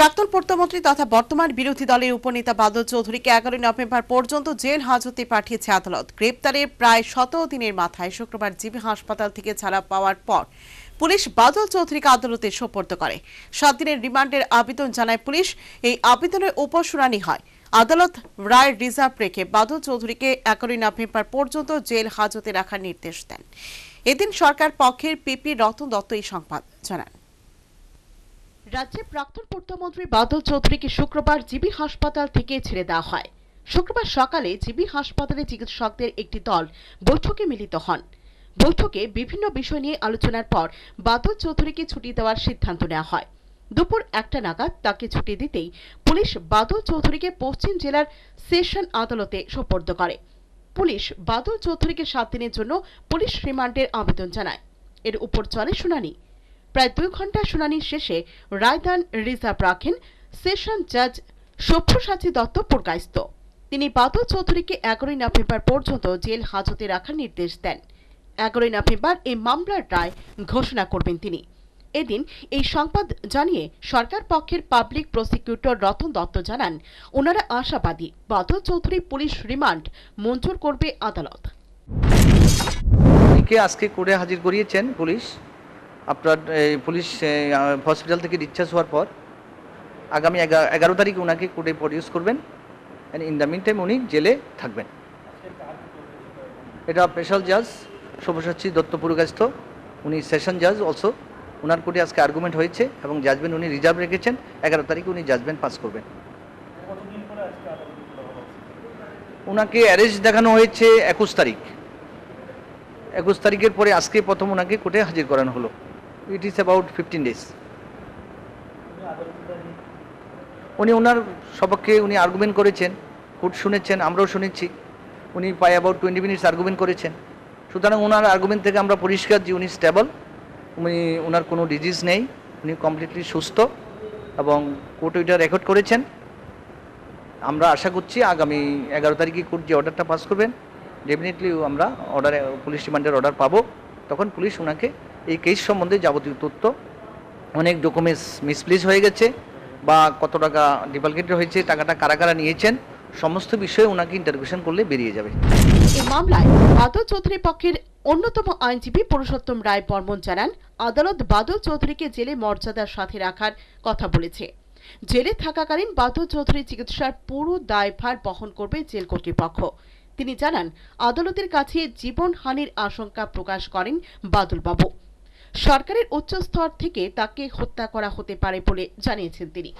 প্রাক্তন পূর্তমন্ত্রী তথা বর্তমান বিরোধী দলের উপনেতা বাদল চৌধুরীকে এগারোই নভেম্বর পর্যন্ত জেল হাজতে পাঠিয়েছে আদালত গ্রেপ্তারের প্রায় শত দিনের মাথায় শুক্রবার জিবি হাসপাতাল থেকে ছাড়া পাওয়ার পর পুলিশ বাদল চৌধুরীকে আদালতে সোপর্দ করে সাত দিনের রিমান্ডের আবেদন জানায় পুলিশ এই আবেদনের উপর শুনানি হয় আদালত রায় রিজার্ভ রেখে বাদল চৌধুরীকে একই নভেম্বর পর্যন্ত জেল হাজতে রাখার নির্দেশ দেন এদিন সরকার পক্ষের পিপি রতন দত্ত এই সংবাদ জানান রাজ্যে প্রাক্তন পূর্তমন্ত্রী বাদল চৌধুরীকে শুক্রবার জিবি হাসপাতাল থেকে ছেড়ে দেওয়া হয় শুক্রবার সকালে জিবি হাসপাতালে চিকিৎসকদের একটি দল বৈঠকে মিলিত হন বৈঠকে বিভিন্ন বিষয় নিয়ে আলোচনার পর বাদল চৌধুরীকে ছুটি দেওয়ার সিদ্ধান্ত নেওয়া হয় দুপুর একটা নাগাদ তাকে ছুটি দিতেই পুলিশ বাদল চৌধুরীকে পশ্চিম জেলার সেশন আদালতে সোপর্দ করে পুলিশ বাদল চৌধুরীকে সাত দিনের জন্য পুলিশ রিমান্ডের আবেদন জানায় এর উপর চলে শুনানি প্রায় দুই ঘন্টা শুনানি শেষে রায়দান রিজার্ভ রাখেন সেশন জাজ সভ্যসাচী দত্ত পুরকায়স্ত তিনি বাদল চৌধুরীকে এগারোই নভেম্বর পর্যন্ত জেল হাজতে রাখার নির্দেশ দেন এগারোই নভেম্বর এই মামলার রায় ঘোষণা করবেন তিনি এদিন এই সংবাদ জানিয়ে সরকার পক্ষের পাবলিক প্রসিকিউটর রতন দত্ত জানান ওনারা আশাবাদী বাদল চৌধুরী পুলিশ রিমান্ড মঞ্জুর করবে আদালত আজকে কোর্টে হাজির করিয়েছেন পুলিশ আপনার পুলিশ হসপিটাল থেকে ডিসচার্জ হওয়ার পর আগামী এগারো তারিখ ওনাকে কোর্টে প্রডিউস করবেন and in the mean time উনি জেলে থাকবেন এটা স্পেশাল জাজ সব্যসাচী দত্ত পুরকাস্থ উনি সেশন জাজ অলসো ওনার কোর্টে আজকে আর্গুমেন্ট হয়েছে এবং জাজমেন্ট উনি রিজার্ভ রেখেছেন এগারো তারিখে উনি জাজমেন্ট পাস করবেন ওনাকে অ্যারেস্ট দেখানো হয়েছে একুশ তারিখ একুশ তারিখের পরে আজকে প্রথম ওনাকে কোর্টে হাজির করানো হলো it is about fifteen days উনি ওনার সপক্ষে উনি আর্গুমেন্ট করেছেন কোর্ট শুনেছেন আমরাও শুনেছি উনি প্রায় অ্যাবাউট টোয়েন্টি মিনিটস আর্গুমেন্ট করেছেন সুতরাং ওনার আর্গুমেন্ট থেকে আমরা পরিষ্কার যে উনি স্টেবল উনি ওনার কোনো ডিজিজ নেই উনি কমপ্লিটলি সুস্থ এবং কোর্ট ওইটা রেকর্ড করেছেন আমরা আশা করছি আগামী এগারো তারিখে কোর্ট যে অর্ডারটা পাস করবেন ডেফিনেটলি আমরা অর্ডার পুলিশ ডিমান্ডের অর্ডার পাবো তখন পুলিশ ওনাকে এই কেস সম্বন্ধে যাবতীয় তথ্য অনেক ডকুমেন্টস মিসপ্লেস হয়ে গেছে বা কত টাকা ডিপালগেটেড হয়েছে টাকাটা কারা কারা নিয়েছেন সমস্ত বিষয়ে ওনাকে ইন্টারভিউশন করলে বেরিয়ে যাবে এই মামলায় বাদল চৌধুরীর পক্ষের অন্যতম আইনজীবী পুরুষোত্তম রায় বর্মন জানান আদালত বাদল চৌধুরীকে জেলে মর্যাদার সাথে রাখার কথা বলেছে জেলে থাকাকালীন বাদল চৌধুরীর চিকিৎসার পুরো দায়ভার বহন করবে জেল কর্তৃপক্ষ তিনি জানান আদালতের কাছে জীবনহানির আশঙ্কা প্রকাশ করেন বাদল বাবু সরকারের উচ্চ স্তর থেকে তাকে হত্যা করা হতে পারে বলে জানিয়েছেন তিনি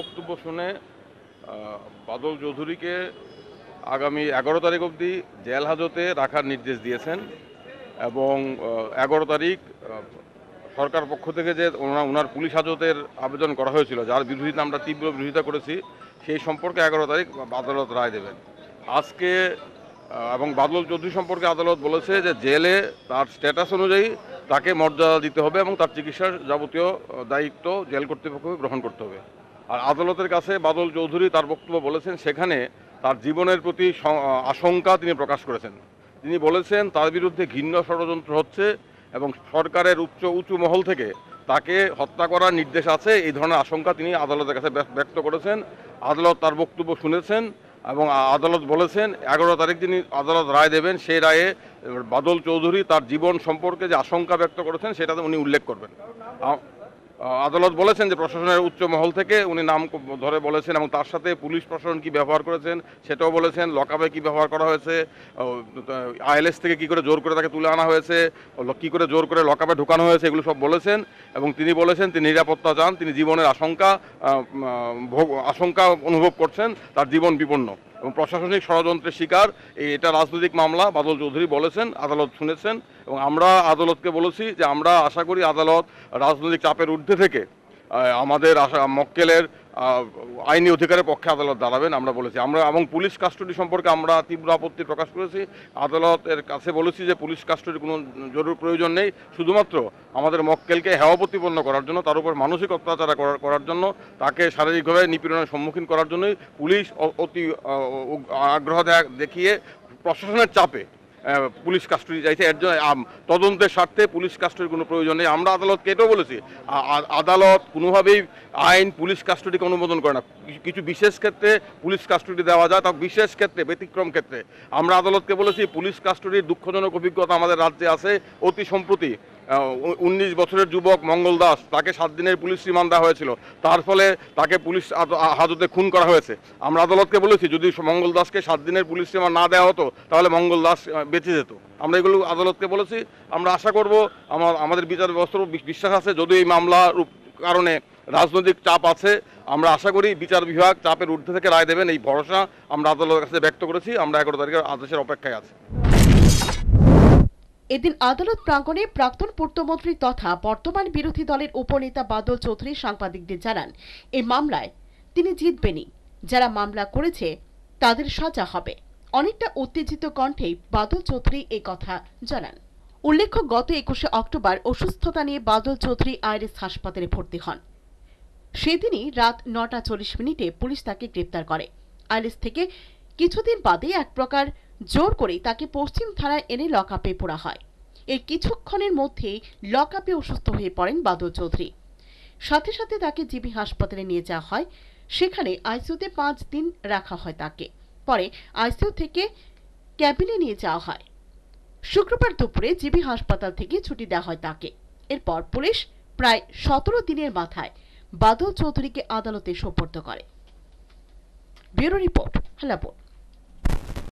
বক্তব্য শুনে বাদল চৌধুরীকে আগামী এগারো তারিখ অবধি জেল হাজতে রাখার নির্দেশ দিয়েছেন এবং এগারো তারিখ সরকার পক্ষ থেকে যে ওনার ওনার পুলিশ হাজতের আবেদন করা হয়েছিল যার বিরোধিতা আমরা তীব্র বিরোধিতা করেছি সেই সম্পর্কে এগারো তারিখ আদালত রায় দেবেন আজকে এবং বাদল চৌধুরী সম্পর্কে আদালত বলেছে যে জেলে তার স্ট্যাটাস অনুযায়ী তাকে মর্যাদা দিতে হবে এবং তার চিকিৎসার যাবতীয় দায়িত্ব জেল কর্তৃপক্ষকে গ্রহণ করতে হবে আর আদালতের কাছে বাদল চৌধুরী তার বক্তব্য বলেছেন সেখানে তার জীবনের প্রতি আশঙ্কা তিনি প্রকাশ করেছেন তিনি বলেছেন তার বিরুদ্ধে ঘৃণ্য ষড়যন্ত্র হচ্ছে এবং সরকারের উচ্চ উঁচু মহল থেকে তাকে হত্যা করার নির্দেশ আছে এই ধরনের আশঙ্কা তিনি আদালতের কাছে ব্যক্ত করেছেন আদালত তার বক্তব্য শুনেছেন এবং আদালত বলেছেন এগারো তারিখ তিনি আদালত রায় দেবেন সেই রায়ে বাদল চৌধুরী তার জীবন সম্পর্কে যে আশঙ্কা ব্যক্ত করেছেন সেটাতে উনি উল্লেখ করবেন আদালত বলেছেন যে প্রশাসনের উচ্চ মহল থেকে উনি নাম ধরে বলেছেন এবং তার সাথে পুলিশ প্রশাসন কি ব্যবহার করেছেন সেটাও বলেছেন লকআপে কি ব্যবহার করা হয়েছে আইএলএস থেকে কি করে জোর করে তাকে তুলে আনা হয়েছে কি করে জোর করে লকআপে ঢুকানো হয়েছে এগুলো সব বলেছেন এবং তিনি বলেছেন তিনি নিরাপত্তা চান তিনি জীবনের আশঙ্কা আশঙ্কা অনুভব করছেন তার জীবন বিপন্ন এবং প্রশাসনিক ষড়যন্ত্রের শিকার এটা রাজনৈতিক মামলা বাদল চৌধুরী বলেছেন আদালত শুনেছেন এবং আমরা আদালতকে বলেছি যে আমরা আশা করি আদালত রাজনৈতিক চাপের ঊর্ধ্বে থেকে আমাদের আশা মক্কেলের আইনি অধিকারের পক্ষে আদালত দাঁড়াবেন আমরা বলেছি আমরা এবং পুলিশ কাস্টডি সম্পর্কে আমরা তীব্র আপত্তি প্রকাশ করেছি আদালতের কাছে বলেছি যে পুলিশ কাস্টডির কোনো জরুর প্রয়োজন নেই শুধুমাত্র আমাদের মক্কেলকে হেওয়া প্রতিপন্ন করার জন্য তার উপর মানসিক অত্যাচার করার জন্য তাকে শারীরিকভাবে নিপীড়নের সম্মুখীন করার জন্যই পুলিশ অতি আগ্রহ দেখিয়ে প্রশাসনের চাপে পুলিশ কাস্টডি চাইছে এর জন্য তদন্তের স্বার্থে পুলিশ কাস্টডির কোনো প্রয়োজন নেই আমরা আদালতকে এটাও বলেছি আদালত কোনোভাবেই আইন পুলিশ কাস্টডিকে অনুমোদন করে না কিছু বিশেষ ক্ষেত্রে পুলিশ কাস্টডি দেওয়া যায় তা বিশেষ ক্ষেত্রে ব্যতিক্রম ক্ষেত্রে আমরা আদালতকে বলেছি পুলিশ কাস্টডির দুঃখজনক অভিজ্ঞতা আমাদের রাজ্যে আছে অতি সম্প্রতি উনিশ বছরের যুবক মঙ্গল দাস তাকে সাত দিনের পুলিশ রিমান্ড দেওয়া হয়েছিল তার ফলে তাকে পুলিশ হাজতে খুন করা হয়েছে আমরা আদালতকে বলেছি যদি মঙ্গল দাসকে সাত দিনের পুলিশ রিমান্ড না দেওয়া হতো তাহলে মঙ্গল দাস বেঁচে যেত আমরা এগুলো আদালতকে বলেছি আমরা আশা করব আমার আমাদের বিচার ব্যবস্থার বিশ্বাস আছে যদি এই মামলা কারণে রাজনৈতিক চাপ আছে আমরা আশা করি বিচার বিভাগ চাপের ঊর্ধ্বে থেকে রায় দেবেন এই ভরসা আমরা আদালতের কাছে ব্যক্ত করেছি আমরা এগারো তারিখের আদেশের অপেক্ষায় আছি এদিন আদালত প্রাঙ্গণে প্রাক্তন পূর্তমন্ত্রী তথা বর্তমান বিরোধী দলের উপনেতা বাদল চৌধুরী সাংবাদিকদের জানান এই মামলায় তিনি জিতবেনই যারা মামলা করেছে তাদের সাজা হবে অনেকটা উত্তেজিত কণ্ঠেই বাদল চৌধুরী এই কথা জানান উল্লেখ্য গত একুশে অক্টোবর অসুস্থতা নিয়ে বাদল চৌধুরী আইরিস হাসপাতালে ভর্তি হন সেদিনই রাত নটা চল্লিশ মিনিটে পুলিশ তাকে গ্রেপ্তার করে আইরিস থেকে কিছুদিন বাদে এক প্রকার জোর করেই তাকে পশ্চিম থানায় এনে লকআপে পোড়া হয় এর কিছুক্ষণের মধ্যেই লকআপে অসুস্থ হয়ে পড়েন বাদল চৌধুরী সাথে সাথে তাকে জিবি হাসপাতালে নিয়ে যাওয়া হয় সেখানে আইসিউতে পাঁচ দিন রাখা হয় তাকে পরে আইসিইউ থেকে ক্যাবিনে নিয়ে যাওয়া হয় শুক্রবার দুপুরে জিবি হাসপাতাল থেকে ছুটি দেওয়া হয় তাকে এরপর পুলিশ প্রায় সতেরো দিনের মাথায় বাদল চৌধুরীকে আদালতে সোপর্দ করে ব্যুরো রিপোর্ট হেলাপোর্ট